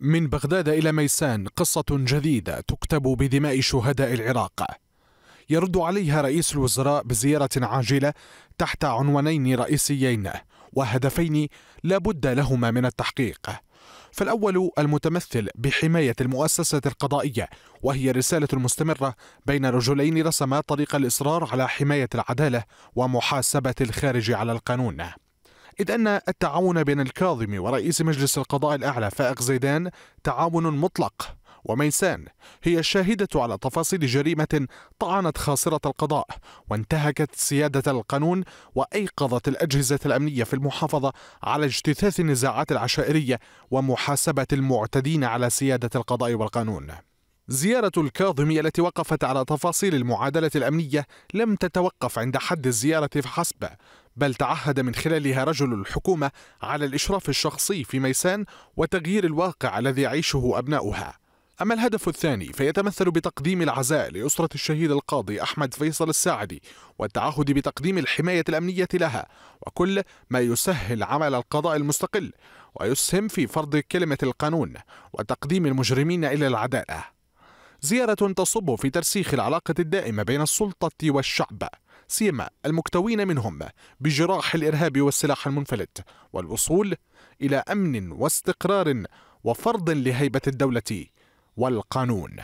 من بغداد إلى ميسان قصة جديدة تكتب بدماء شهداء العراق يرد عليها رئيس الوزراء بزيارة عاجلة تحت عنوانين رئيسيين وهدفين لا بد لهما من التحقيق فالأول المتمثل بحماية المؤسسة القضائية وهي رسالة مستمرة بين رجلين رسما طريق الإصرار على حماية العدالة ومحاسبة الخارج على القانون إذ أن التعاون بين الكاظم ورئيس مجلس القضاء الأعلى فائق زيدان تعاون مطلق وميسان هي الشاهدة على تفاصيل جريمة طعنت خاصرة القضاء وانتهكت سيادة القانون وأيقظت الأجهزة الأمنية في المحافظة على اجتثاث النزاعات العشائرية ومحاسبة المعتدين على سيادة القضاء والقانون زيارة الكاظمي التي وقفت على تفاصيل المعادلة الأمنية لم تتوقف عند حد الزيارة فحسب بل تعهد من خلالها رجل الحكومة على الإشراف الشخصي في ميسان وتغيير الواقع الذي يعيشه أبناؤها أما الهدف الثاني فيتمثل بتقديم العزاء لأسرة الشهيد القاضي أحمد فيصل الساعدي والتعهد بتقديم الحماية الأمنية لها وكل ما يسهل عمل القضاء المستقل ويسهم في فرض كلمة القانون وتقديم المجرمين إلى العدالة زيارة تصب في ترسيخ العلاقة الدائمة بين السلطة والشعب سيما المكتوين منهم بجراح الإرهاب والسلاح المنفلت والوصول إلى أمن واستقرار وفرض لهيبة الدولة والقانون